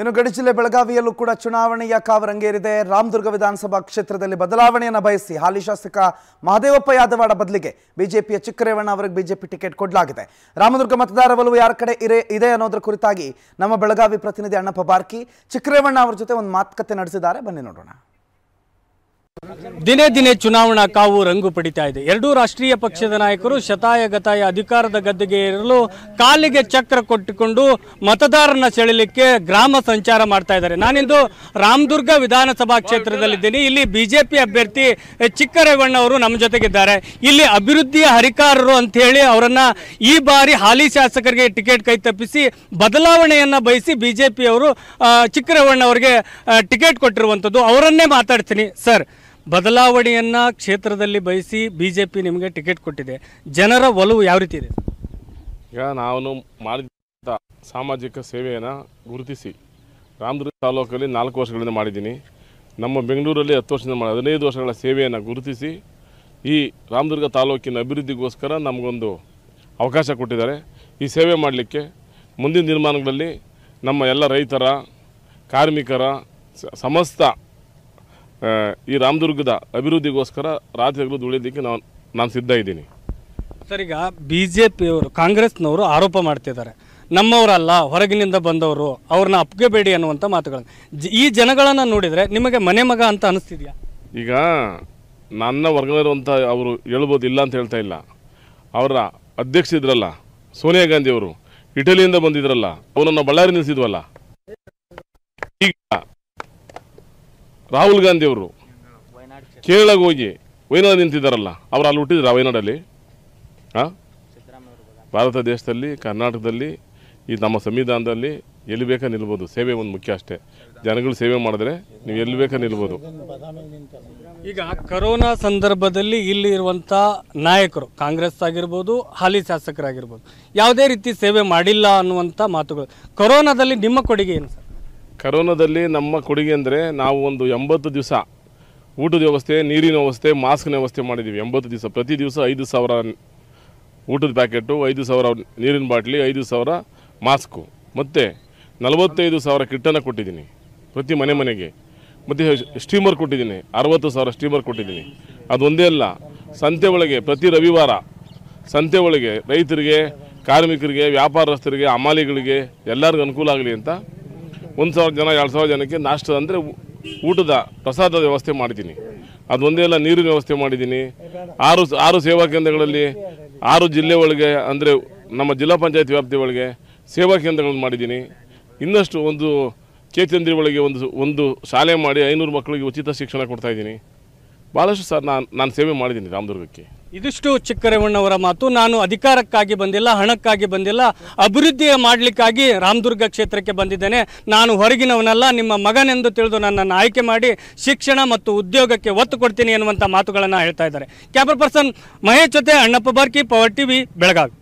ಇನ್ನು ಗಡಿ ಜಿಲ್ಲೆ ಬೆಳಗಾವಿಯಲ್ಲೂ ಕೂಡ ಚುನಾವಣೆಯ ಕಾವರಂಗೇರಿದೆ ರಾಮದುರ್ಗ ವಿಧಾನಸಭಾ ಕ್ಷೇತ್ರದಲ್ಲಿ ಬದಲಾವಣೆಯನ್ನು ಬಯಸಿ ಹಾಲಿ ಶಾಸಕ ಮಹದೇವಪ್ಪ ಯಾದವಾಡ ಬದಲಿಗೆ ಬಿಜೆಪಿಯ ಚಿಕ್ಕರೇವಣ್ಣ ಅವರಿಗೆ ಬಿಜೆಪಿ ಟಿಕೆಟ್ ಕೊಡಲಾಗಿದೆ ರಾಮದುರ್ಗ ಮತದಾರ ಒಲವು ಯಾರ ಕಡೆ ಇದೆ ಅನ್ನೋದ್ರ ಕುರಿತಾಗಿ ನಮ್ಮ ಬೆಳಗಾವಿ ಪ್ರತಿನಿಧಿ ಅಣ್ಣಪ್ಪ ಬಾರ್ಕಿ ಚಿಕ್ಕರೇವಣ್ಣ ಅವರ ಜೊತೆ ಒಂದು ಮಾತುಕತೆ ನಡೆಸಿದ್ದಾರೆ ಬನ್ನಿ ನೋಡೋಣ ದಿನೇ ದಿನೇ ಚುನಾವಣಾ ಕಾವು ರಂಗು ಪಡಿತಾ ಇದೆ ಎರಡೂ ರಾಷ್ಟ್ರೀಯ ಪಕ್ಷದ ನಾಯಕರು ಶತಾಯ ಗತಾಯ ಅಧಿಕಾರದ ಗದ್ದೆಗೆ ಇರಲು ಕಾಲಿಗೆ ಚಕ್ರ ಕೊಟ್ಟುಕೊಂಡು ಮತದಾರರನ್ನ ಸೆಳೆಯಲಿಕ್ಕೆ ಗ್ರಾಮ ಸಂಚಾರ ಮಾಡ್ತಾ ಇದ್ದಾರೆ ನಾನಿಂದು ರಾಮದುರ್ಗ ವಿಧಾನಸಭಾ ಕ್ಷೇತ್ರದಲ್ಲಿದ್ದೀನಿ ಇಲ್ಲಿ ಬಿಜೆಪಿ ಅಭ್ಯರ್ಥಿ ಚಿಕ್ಕರೇವಣ್ಣ ಅವರು ನಮ್ಮ ಜೊತೆಗಿದ್ದಾರೆ ಇಲ್ಲಿ ಅಭಿವೃದ್ಧಿಯ ಹರಿಕಾರರು ಅಂತ ಹೇಳಿ ಅವರನ್ನ ಈ ಬಾರಿ ಹಾಲಿ ಶಾಸಕರಿಗೆ ಟಿಕೆಟ್ ಕೈ ತಪ್ಪಿಸಿ ಬದಲಾವಣೆಯನ್ನ ಬಯಸಿ ಬಿಜೆಪಿಯವರು ಚಿಕ್ಕರೇವಣ್ಣ ಅವರಿಗೆ ಟಿಕೆಟ್ ಕೊಟ್ಟಿರುವಂಥದ್ದು ಅವರನ್ನೇ ಮಾತಾಡ್ತೀನಿ ಸರ್ ಬದಲಾವಣೆಯನ್ನು ಕ್ಷೇತ್ರದಲ್ಲಿ ಬಯಸಿ ಬಿ ಜೆ ಪಿ ನಿಮಗೆ ಟಿಕೆಟ್ ಕೊಟ್ಟಿದೆ ಜನರ ಒಲವು ಯಾವ ರೀತಿ ಇದೆ ಈಗ ನಾನು ಮಾಡಿದ ಸಾಮಾಜಿಕ ಸೇವೆಯನ್ನು ಗುರುತಿಸಿ ರಾಮದುರ್ಗ ತಾಲೂಕಲ್ಲಿ ನಾಲ್ಕು ವರ್ಷಗಳಿಂದ ಮಾಡಿದ್ದೀನಿ ನಮ್ಮ ಬೆಂಗಳೂರಲ್ಲಿ ಹತ್ತು ವರ್ಷದಿಂದ ಮಾಡಿ ಹದಿನೈದು ವರ್ಷಗಳ ಸೇವೆಯನ್ನು ಗುರುತಿಸಿ ಈ ರಾಮದುರ್ಗ ತಾಲೂಕಿನ ಅಭಿವೃದ್ಧಿಗೋಸ್ಕರ ನಮಗೊಂದು ಅವಕಾಶ ಕೊಟ್ಟಿದ್ದಾರೆ ಈ ಸೇವೆ ಮಾಡಲಿಕ್ಕೆ ಮುಂದಿನ ನಿರ್ಮಾಣಗಳಲ್ಲಿ ನಮ್ಮ ಎಲ್ಲ ರೈತರ ಕಾರ್ಮಿಕರ ಸಮಸ್ತ ಈ ರಾಮದುರ್ಗದ ಅಭಿವೃದ್ಧಿಗೋಸ್ಕರ ರಾತ್ರಿ ಹಗಲು ನಾನು ನಾನು ಸಿದ್ಧ ಇದ್ದೀನಿ ಸರ್ ಈಗ ಬಿ ಜೆ ಪಿಯವರು ಕಾಂಗ್ರೆಸ್ನವರು ಆರೋಪ ಮಾಡ್ತಿದ್ದಾರೆ ನಮ್ಮವರಲ್ಲ ಹೊರಗಿನಿಂದ ಬಂದವರು ಅವ್ರನ್ನ ಅಪ್ಗಬೇಡಿ ಅನ್ನುವಂಥ ಮಾತುಗಳು ಈ ಜನಗಳನ್ನು ನೋಡಿದರೆ ನಿಮಗೆ ಮನೆ ಮಗ ಅಂತ ಅನಿಸ್ತಿದೆಯಾ ಈಗ ನನ್ನ ವರ್ಗದಲ್ಲಿರುವಂಥ ಅವರು ಹೇಳ್ಬೋದು ಇಲ್ಲ ಅಂತ ಹೇಳ್ತಾ ಇಲ್ಲ ಅವರ ಅಧ್ಯಕ್ಷ ಇದ್ರಲ್ಲ ಸೋನಿಯಾ ಗಾಂಧಿ ಅವರು ಇಟಲಿಯಿಂದ ಬಂದಿದ್ರಲ್ಲ ಅವರನ್ನು ಬಳ್ಳಾರಿ ನಿಲ್ಲಿಸಿದ್ವಲ್ಲ ರಾಹುಲ್ ಗಾಂಧಿ ಅವರು ಕೇರಳಗೆ ಹೋಗಿ ವೈನಾಡ್ ನಿಂತಿದ್ದಾರಲ್ಲ ಅವ್ರು ಅಲ್ಲಿ ಹುಟ್ಟಿದ್ರ ವೈನಾಡಲ್ಲಿ ಹಾಂ ಭಾರತ ದೇಶದಲ್ಲಿ ಕರ್ನಾಟಕದಲ್ಲಿ ಈ ನಮ್ಮ ಸಂವಿಧಾನದಲ್ಲಿ ಎಲ್ಲಿ ಬೇಕಾ ನಿಲ್ಬೋದು ಸೇವೆ ಒಂದು ಮುಖ್ಯ ಅಷ್ಟೇ ಜನಗಳು ಸೇವೆ ಮಾಡಿದ್ರೆ ನೀವು ಎಲ್ಲಿ ಬೇಕಾ ನಿಲ್ಬೋದು ಈಗ ಕರೋನಾ ಸಂದರ್ಭದಲ್ಲಿ ಇಲ್ಲಿ ಇರುವಂಥ ನಾಯಕರು ಕಾಂಗ್ರೆಸ್ ಆಗಿರ್ಬೋದು ಹಾಲಿ ಶಾಸಕರಾಗಿರ್ಬೋದು ಯಾವುದೇ ರೀತಿ ಸೇವೆ ಮಾಡಿಲ್ಲ ಅನ್ನುವಂಥ ಮಾತುಗಳು ಕರೋನಾದಲ್ಲಿ ನಿಮ್ಮ ಕೊಡುಗೆ ಏನು ಸರ್ ಕರೋನಾದಲ್ಲಿ ನಮ್ಮ ಕೊಡುಗೆ ಅಂದರೆ ನಾವು ಒಂದು ಎಂಬತ್ತು ದಿವಸ ಊಟದ ವ್ಯವಸ್ಥೆ ನೀರಿನ ವ್ಯವಸ್ಥೆ ಮಾಸ್ಕ್ನ ವ್ಯವಸ್ಥೆ ಮಾಡಿದ್ದೀವಿ ಎಂಬತ್ತು ದಿವಸ ಪ್ರತಿ ದಿವಸ ಐದು ಸಾವಿರ ಊಟದ ಪ್ಯಾಕೆಟು ಐದು ಸಾವಿರ ನೀರಿನ ಬಾಟ್ಲಿ ಐದು ಸಾವಿರ ಮಾಸ್ಕು ಮತ್ತು ನಲವತ್ತೈದು ಸಾವಿರ ಕಿಟ್ಟನ್ನು ಕೊಟ್ಟಿದ್ದೀನಿ ಪ್ರತಿ ಮನೆ ಮನೆಗೆ ಮತ್ತು ಸ್ಟೀಮರ್ ಕೊಟ್ಟಿದ್ದೀನಿ ಅರವತ್ತು ಸಾವಿರ ಸ್ಟೀಮರ್ ಕೊಟ್ಟಿದ್ದೀನಿ ಅದೊಂದೇ ಅಲ್ಲ ಸಂತೆ ಒಳಗೆ ಪ್ರತಿ ರವಿವಾರ ಸಂತೆ ಒಳಗೆ ರೈತರಿಗೆ ಕಾರ್ಮಿಕರಿಗೆ ವ್ಯಾಪಾರಸ್ಥರಿಗೆ ಅಮಾಲಿಗಳಿಗೆ ಎಲ್ಲರಿಗೂ ಅನುಕೂಲ ಆಗಲಿ ಅಂತ ಒಂದು ಸಾವಿರ ಜನ ಎರಡು ಸಾವಿರ ಜನಕ್ಕೆ ನಾಷ್ಟ ಅಂದರೆ ಊಟದ ಪ್ರಸಾದ ವ್ಯವಸ್ಥೆ ಮಾಡಿದ್ದೀನಿ ಅದೊಂದೇ ಎಲ್ಲ ನೀರಿನ ವ್ಯವಸ್ಥೆ ಮಾಡಿದ್ದೀನಿ ಆರು ಆರು ಸೇವಾ ಕೇಂದ್ರಗಳಲ್ಲಿ ಆರು ಜಿಲ್ಲೆ ಒಳಗೆ ಅಂದರೆ ನಮ್ಮ ಜಿಲ್ಲಾ ಪಂಚಾಯತ್ ವ್ಯಾಪ್ತಿ ಒಳಗೆ ಸೇವಾ ಕೇಂದ್ರಗಳನ್ನು ಮಾಡಿದ್ದೀನಿ ಇನ್ನಷ್ಟು ಒಂದು ಚೇತಂದ್ರಿ ಒಳಗೆ ಒಂದು ಒಂದು ಶಾಲೆ ಮಾಡಿ ಐನೂರು ಮಕ್ಕಳಿಗೆ ಉಚಿತ ಶಿಕ್ಷಣ ಕೊಡ್ತಾಯಿದ್ದೀನಿ ಭಾಳಷ್ಟು ಸರ್ ನಾನು ನಾನು ಸೇವೆ ಮಾಡಿದ್ದೀನಿ ರಾಮದುರ್ಗಕ್ಕೆ ಇದಿಷ್ಟು ಚಿಕ್ಕರೇವಣ್ಣವರ ಮಾತು ನಾನು ಅಧಿಕಾರಕ್ಕಾಗಿ ಬಂದಿಲ್ಲ ಹಣಕ್ಕಾಗಿ ಬಂದಿಲ್ಲ ಅಭಿವೃದ್ಧಿ ಮಾಡಲಿಕ್ಕಾಗಿ ರಾಮದುರ್ಗ ಕ್ಷೇತ್ರಕ್ಕೆ ಬಂದಿದ್ದೇನೆ ನಾನು ಹೊರಗಿನವನಲ್ಲ ನಿಮ್ಮ ಮಗನೆಂದು ತಿಳಿದು ನನ್ನನ್ನು ಆಯ್ಕೆ ಮಾಡಿ ಶಿಕ್ಷಣ ಮತ್ತು ಉದ್ಯೋಗಕ್ಕೆ ಒತ್ತು ಕೊಡ್ತೀನಿ ಎನ್ನುವಂಥ ಮಾತುಗಳನ್ನು ಹೇಳ್ತಾ ಇದ್ದಾರೆ ಕ್ಯಾಮ್ರಾ ಪರ್ಸನ್ ಮಹೇಶ್ ಜೊತೆ ಅಣ್ಣಪ್ಪ ಬಾರ್ಕಿ ಪವರ್ ಟಿವಿ ಬೆಳಗಾವಿ